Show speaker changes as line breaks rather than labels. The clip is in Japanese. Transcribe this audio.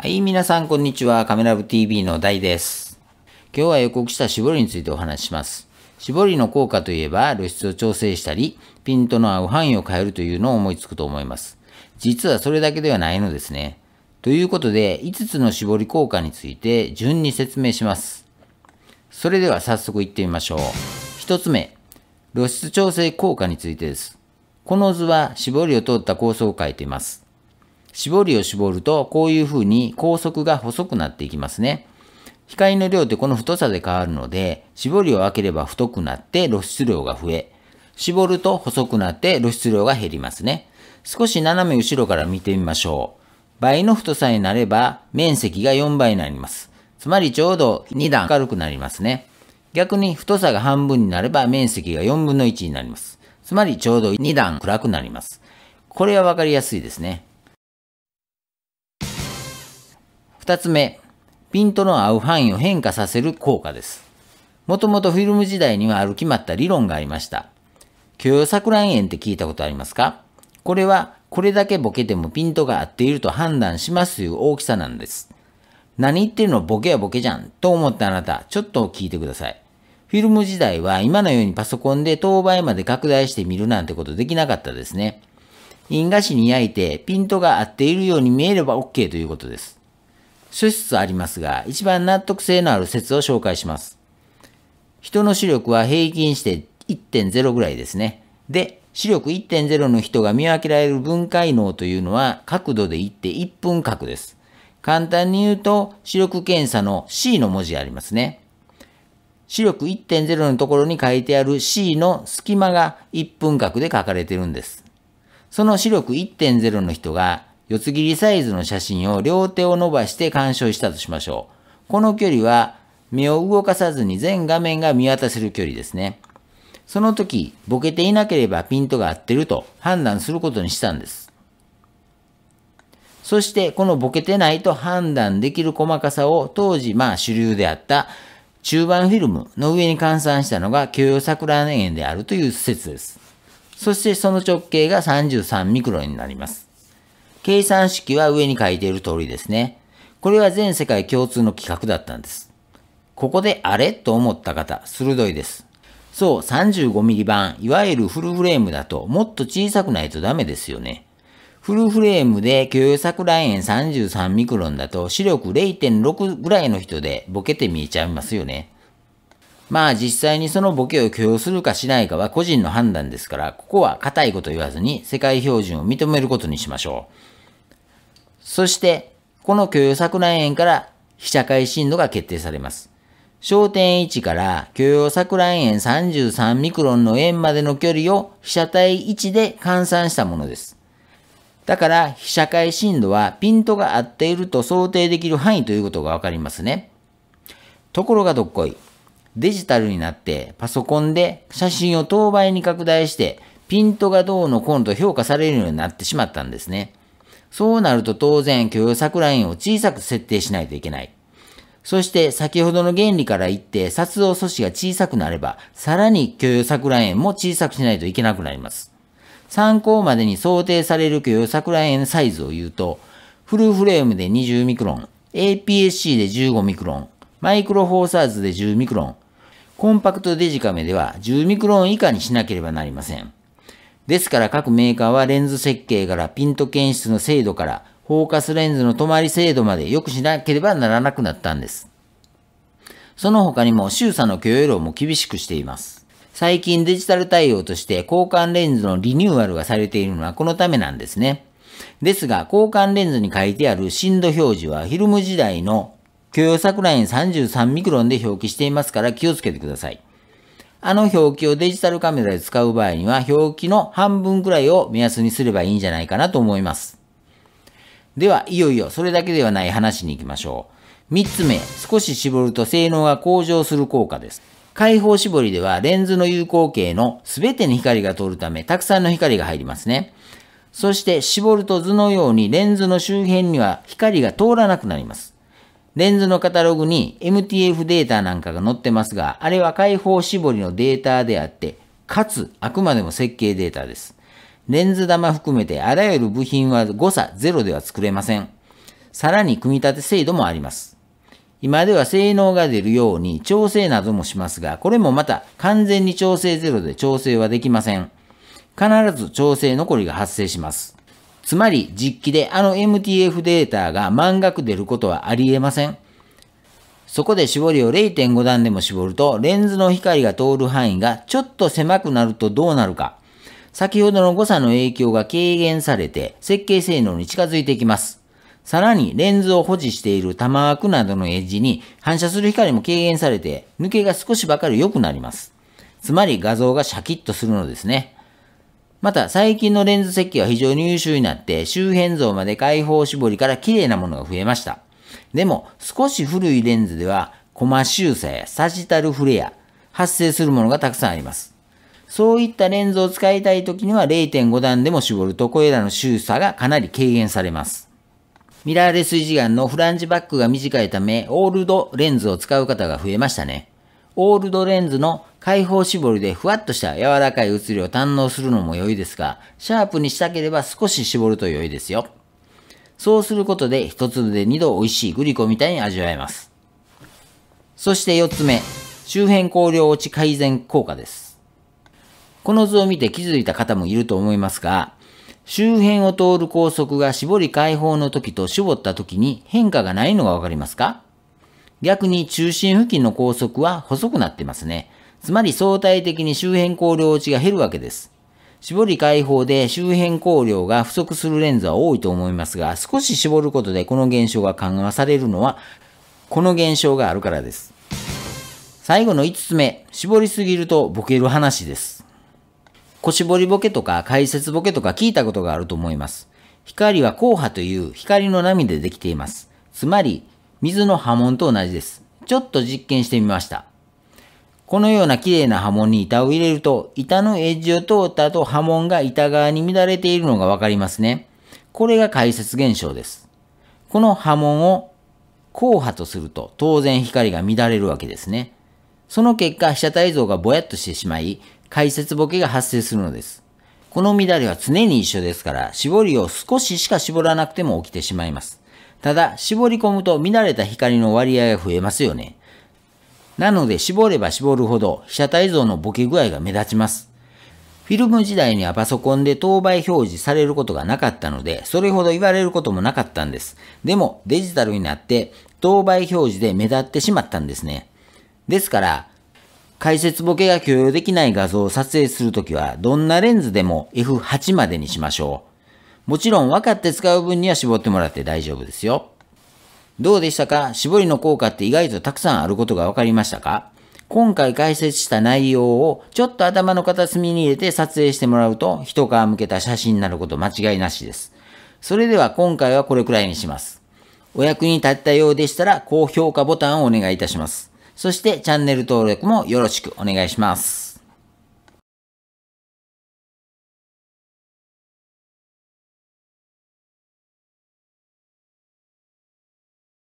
はい、皆さんこんにちは。カメラ部 TV の大です。今日は予告した絞りについてお話しします。絞りの効果といえば露出を調整したり、ピントの合う範囲を変えるというのを思いつくと思います。実はそれだけではないのですね。ということで、5つの絞り効果について順に説明します。それでは早速いってみましょう。1つ目、露出調整効果についてです。この図は絞りを通った構想を書いています。絞りを絞ると、こういう風に高速が細くなっていきますね。光の量ってこの太さで変わるので、絞りを開ければ太くなって露出量が増え、絞ると細くなって露出量が減りますね。少し斜め後ろから見てみましょう。倍の太さになれば面積が4倍になります。つまりちょうど2段軽くなりますね。逆に太さが半分になれば面積が4分の1になります。つまりちょうど2段暗くなります。これはわかりやすいですね。2つ目、ピントの合う範囲を変化させる効果です。もともとフィルム時代にはある決まった理論がありました。許容錯乱円って聞いたことありますかこれは、これだけボケてもピントが合っていると判断しますという大きさなんです。何言ってるのボケはボケじゃんと思ったあなた、ちょっと聞いてください。フィルム時代は今のようにパソコンで等倍まで拡大してみるなんてことできなかったですね。因果紙に焼いてピントが合っているように見えれば OK ということです。諸説ありますが、一番納得性のある説を紹介します。人の視力は平均して1.0ぐらいですね。で、視力1.0の人が見分けられる分解能というのは角度で言って1分角です。簡単に言うと、視力検査の C の文字がありますね。視力1.0のところに書いてある C の隙間が1分角で書かれてるんです。その視力1.0の人が四つ切りサイズの写真を両手を伸ばして鑑賞したとしましょう。この距離は目を動かさずに全画面が見渡せる距離ですね。その時、ボケていなければピントが合ってると判断することにしたんです。そして、このボケてないと判断できる細かさを当時、まあ主流であった中盤フィルムの上に換算したのが許容桜年円であるという説です。そしてその直径が33ミクロになります。計算式は上に書いている通りですね。これは全世界共通の企画だったんです。ここであれと思った方、鋭いです。そう、35mm 版、いわゆるフルフレームだと、もっと小さくないとダメですよね。フルフレームで許容桜円33ミクロンだと視力0.6ぐらいの人でボケて見えちゃいますよね。まあ実際にそのボケを許容するかしないかは個人の判断ですから、ここは固いこと言わずに世界標準を認めることにしましょう。そして、この許容錯乱円から被写界深度が決定されます。焦点位置から許容錯乱円33ミクロンの円までの距離を被写体位置で換算したものです。だから被写界深度はピントが合っていると想定できる範囲ということがわかりますね。ところがどっこい。デジタルになってパソコンで写真を等倍に拡大してピントがどうのこうのと評価されるようになってしまったんですね。そうなると当然許容桜ラインを小さく設定しないといけない。そして先ほどの原理から言って殺動阻止が小さくなれば、さらに許容桜ラインも小さくしないといけなくなります。参考までに想定される許容桜ラインサイズを言うと、フルフレームで20ミクロン、APS-C で15ミクロン、マイクロフォーサーズで10ミクロン、コンパクトデジカメでは10ミクロン以下にしなければなりません。ですから各メーカーはレンズ設計からピント検出の精度からフォーカスレンズの止まり精度まで良くしなければならなくなったんです。その他にも周差の許容量も厳しくしています。最近デジタル対応として交換レンズのリニューアルがされているのはこのためなんですね。ですが交換レンズに書いてある振度表示はフィルム時代の許容作ライン33ミクロンで表記していますから気をつけてください。あの表記をデジタルカメラで使う場合には、表記の半分くらいを目安にすればいいんじゃないかなと思います。では、いよいよそれだけではない話に行きましょう。3つ目、少し絞ると性能が向上する効果です。開放絞りではレンズの有効径の全てに光が通るため、たくさんの光が入りますね。そして絞ると図のようにレンズの周辺には光が通らなくなります。レンズのカタログに MTF データなんかが載ってますが、あれは開放絞りのデータであって、かつあくまでも設計データです。レンズ玉含めてあらゆる部品は誤差ゼロでは作れません。さらに組み立て精度もあります。今では性能が出るように調整などもしますが、これもまた完全に調整ゼロで調整はできません。必ず調整残りが発生します。つまり実機であの MTF データが満額出ることはありえません。そこで絞りを0.5段でも絞ると、レンズの光が通る範囲がちょっと狭くなるとどうなるか。先ほどの誤差の影響が軽減されて、設計性能に近づいていきます。さらに、レンズを保持している玉枠などのエッジに反射する光も軽減されて、抜けが少しばかり良くなります。つまり画像がシャキッとするのですね。また、最近のレンズ設計は非常に優秀になって、周辺像まで開放絞りから綺麗なものが増えました。でも、少し古いレンズでは、コマ修差やサジタルフレア、発生するものがたくさんあります。そういったレンズを使いたい時には0.5段でも絞るとこれらの周差がかなり軽減されます。ミラーレス一眼のフランジバックが短いため、オールドレンズを使う方が増えましたね。オールドレンズの開放絞りでふわっとした柔らかい写りを堪能するのも良いですが、シャープにしたければ少し絞ると良いですよ。そうすることで一粒で二度美味しいグリコみたいに味わえます。そして四つ目、周辺光量落ち改善効果です。この図を見て気づいた方もいると思いますが、周辺を通る高速が絞り解放の時と絞った時に変化がないのがわかりますか逆に中心付近の高速は細くなってますね。つまり相対的に周辺光量値が減るわけです。絞り解放で周辺光量が不足するレンズは多いと思いますが、少し絞ることでこの現象が緩和されるのは、この現象があるからです。最後の5つ目、絞りすぎるとボケる話です。小絞りボケとか解説ボケとか聞いたことがあると思います。光は硬波という光の波でできています。つまり、水の波紋と同じです。ちょっと実験してみました。このような綺麗な波紋に板を入れると、板のエッジを通った後波紋が板側に乱れているのがわかりますね。これが解説現象です。この波紋を硬波とすると当然光が乱れるわけですね。その結果、被写体像がぼやっとしてしまい、解説ボケが発生するのです。この乱れは常に一緒ですから、絞りを少ししか絞らなくても起きてしまいます。ただ、絞り込むと見慣れた光の割合が増えますよね。なので、絞れば絞るほど被写体像のボケ具合が目立ちます。フィルム時代にはパソコンで等倍表示されることがなかったので、それほど言われることもなかったんです。でも、デジタルになって等倍表示で目立ってしまったんですね。ですから、解説ボケが許容できない画像を撮影するときは、どんなレンズでも F8 までにしましょう。もちろん分かって使う分には絞ってもらって大丈夫ですよ。どうでしたか絞りの効果って意外とたくさんあることが分かりましたか今回解説した内容をちょっと頭の片隅に入れて撮影してもらうと一皮向けた写真になること間違いなしです。それでは今回はこれくらいにします。お役に立ったようでしたら高評価ボタンをお願いいたします。そしてチャンネル登録もよろしくお願いします。